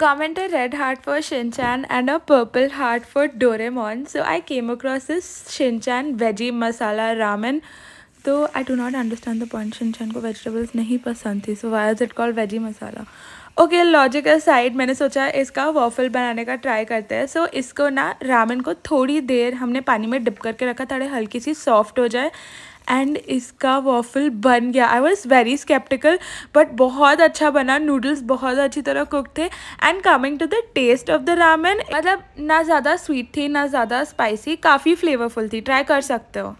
comment a red heart for Shinchan and a purple heart for Doraemon. So I came across this Shinchan veggie masala ramen. So I do not understand the point. Shinchan को vegetables नहीं पसंद थी so why is it called veggie masala? Okay logic side मैंने सोचा इसका waffle बनाने का try करते हैं सो so, इसको ना रामेन को थोड़ी देर हमने पानी में डिप करके रखा ताकि हल्की सी सॉफ्ट हो जाए एंड इसका वॉफल बन गया I was very skeptical but बहुत अच्छा बना नूडल्स बहुत अच्छी तरह कुक थे and coming to the taste of the ramen मतलब ना ज़्यादा स्वीट थी ना ज़्यादा स्पाइसी काफ़ी फ्लेवरफुल थी ट्राई कर सकते हो